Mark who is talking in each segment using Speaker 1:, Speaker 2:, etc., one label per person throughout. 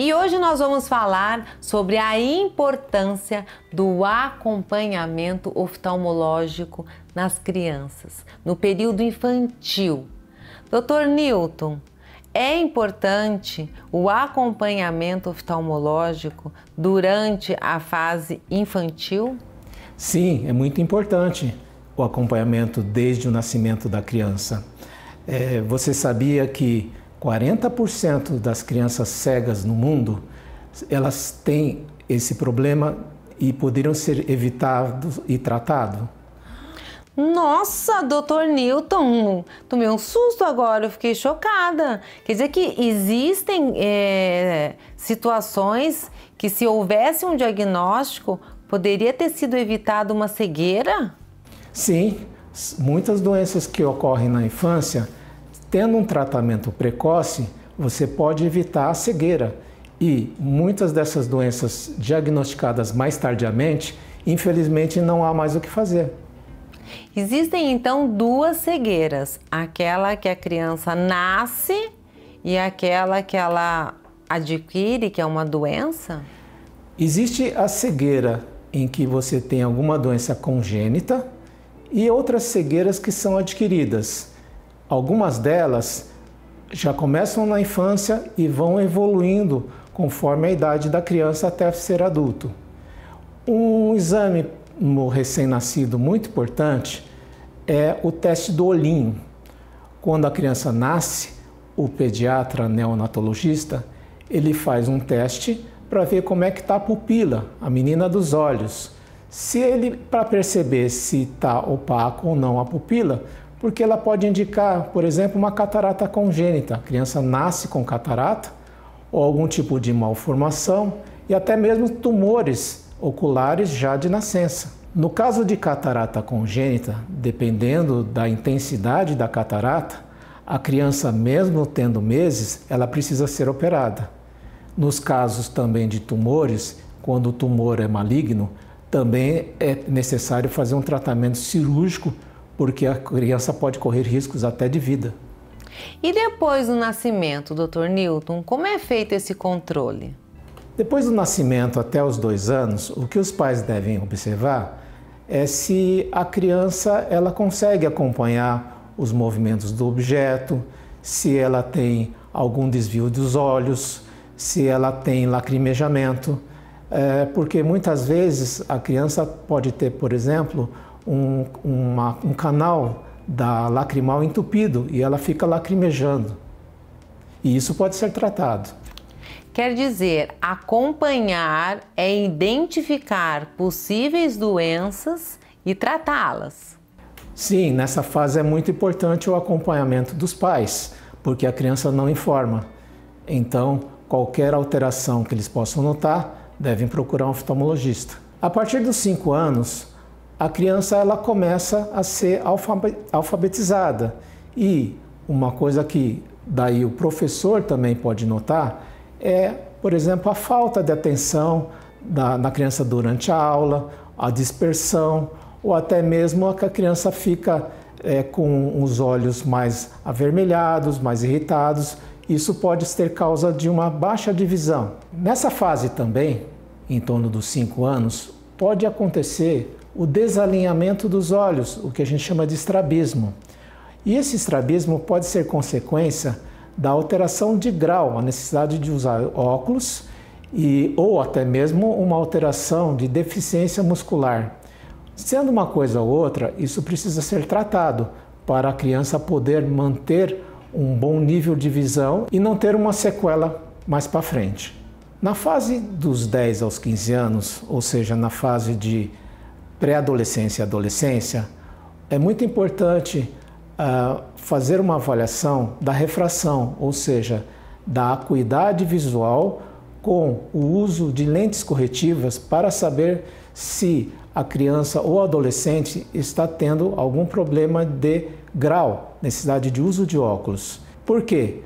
Speaker 1: E hoje nós vamos falar sobre a importância do acompanhamento oftalmológico nas crianças, no período infantil. Dr. Newton, é importante o acompanhamento oftalmológico durante a fase infantil?
Speaker 2: Sim, é muito importante o acompanhamento desde o nascimento da criança. É, você sabia que 40% das crianças cegas no mundo, elas têm esse problema e poderiam ser evitados e tratados?
Speaker 1: Nossa, doutor Newton, tomei um susto agora, eu fiquei chocada. Quer dizer que existem é, situações que, se houvesse um diagnóstico, poderia ter sido evitado uma cegueira?
Speaker 2: Sim, muitas doenças que ocorrem na infância Tendo um tratamento precoce, você pode evitar a cegueira e muitas dessas doenças diagnosticadas mais tardiamente, infelizmente, não há mais o que fazer.
Speaker 1: Existem então duas cegueiras: aquela que a criança nasce e aquela que ela adquire, que é uma doença?
Speaker 2: Existe a cegueira em que você tem alguma doença congênita e outras cegueiras que são adquiridas. Algumas delas já começam na infância e vão evoluindo conforme a idade da criança até ser adulto. Um exame no recém-nascido muito importante é o teste do olhinho. Quando a criança nasce, o pediatra neonatologista ele faz um teste para ver como é que está a pupila, a menina dos olhos. Se ele para perceber se está opaco ou não a pupila, porque ela pode indicar, por exemplo, uma catarata congênita. A criança nasce com catarata ou algum tipo de malformação e até mesmo tumores oculares já de nascença. No caso de catarata congênita, dependendo da intensidade da catarata, a criança, mesmo tendo meses, ela precisa ser operada. Nos casos também de tumores, quando o tumor é maligno, também é necessário fazer um tratamento cirúrgico porque a criança pode correr riscos até de vida.
Speaker 1: E depois do nascimento, Dr. Newton, como é feito esse
Speaker 2: controle? Depois do nascimento até os dois anos, o que os pais devem observar é se a criança ela consegue acompanhar os movimentos do objeto, se ela tem algum desvio dos olhos, se ela tem lacrimejamento, é, porque muitas vezes a criança pode ter, por exemplo, um, uma, um canal da lacrimal entupido e ela fica lacrimejando. E isso pode ser tratado. Quer
Speaker 1: dizer, acompanhar é identificar possíveis doenças e tratá-las.
Speaker 2: Sim, nessa fase é muito importante o acompanhamento dos pais, porque a criança não informa. Então, qualquer alteração que eles possam notar, devem procurar um oftalmologista. A partir dos 5 anos, a criança ela começa a ser alfabetizada. E uma coisa que daí o professor também pode notar é, por exemplo, a falta de atenção da, na criança durante a aula, a dispersão, ou até mesmo a que a criança fica é, com os olhos mais avermelhados, mais irritados. Isso pode ser causa de uma baixa divisão. Nessa fase também, em torno dos 5 anos, pode acontecer o desalinhamento dos olhos, o que a gente chama de estrabismo. E esse estrabismo pode ser consequência da alteração de grau, a necessidade de usar óculos e ou até mesmo uma alteração de deficiência muscular. Sendo uma coisa ou outra, isso precisa ser tratado para a criança poder manter um bom nível de visão e não ter uma sequela mais para frente. Na fase dos 10 aos 15 anos, ou seja, na fase de pré-adolescência e adolescência, é muito importante uh, fazer uma avaliação da refração, ou seja, da acuidade visual com o uso de lentes corretivas para saber se a criança ou adolescente está tendo algum problema de grau, necessidade de uso de óculos. Por quê?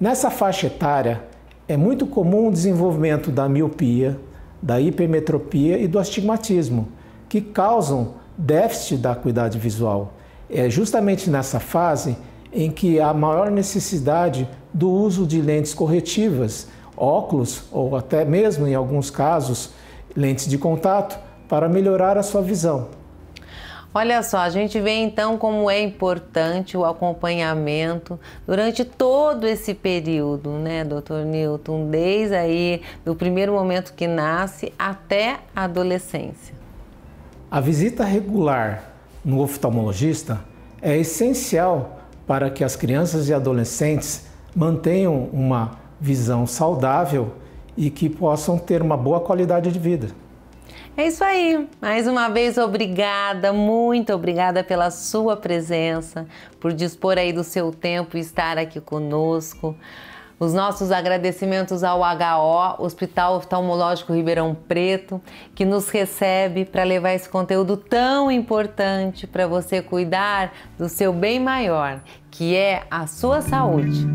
Speaker 2: Nessa faixa etária é muito comum o desenvolvimento da miopia, da hipermetropia e do astigmatismo que causam déficit da acuidade visual. É justamente nessa fase em que há maior necessidade do uso de lentes corretivas, óculos ou até mesmo, em alguns casos, lentes de contato para melhorar a sua visão.
Speaker 1: Olha só, a gente vê então como é importante o acompanhamento durante todo esse período, né, doutor Newton? Desde aí, do primeiro momento que nasce até a adolescência.
Speaker 2: A visita regular no oftalmologista é essencial para que as crianças e adolescentes mantenham uma visão saudável e que possam ter uma boa qualidade de vida.
Speaker 1: É isso aí. Mais uma vez, obrigada, muito obrigada pela sua presença, por dispor aí do seu tempo e estar aqui conosco. Os nossos agradecimentos ao HO, Hospital Oftalmológico Ribeirão Preto, que nos recebe para levar esse conteúdo tão importante para você cuidar do seu bem maior, que é a sua saúde.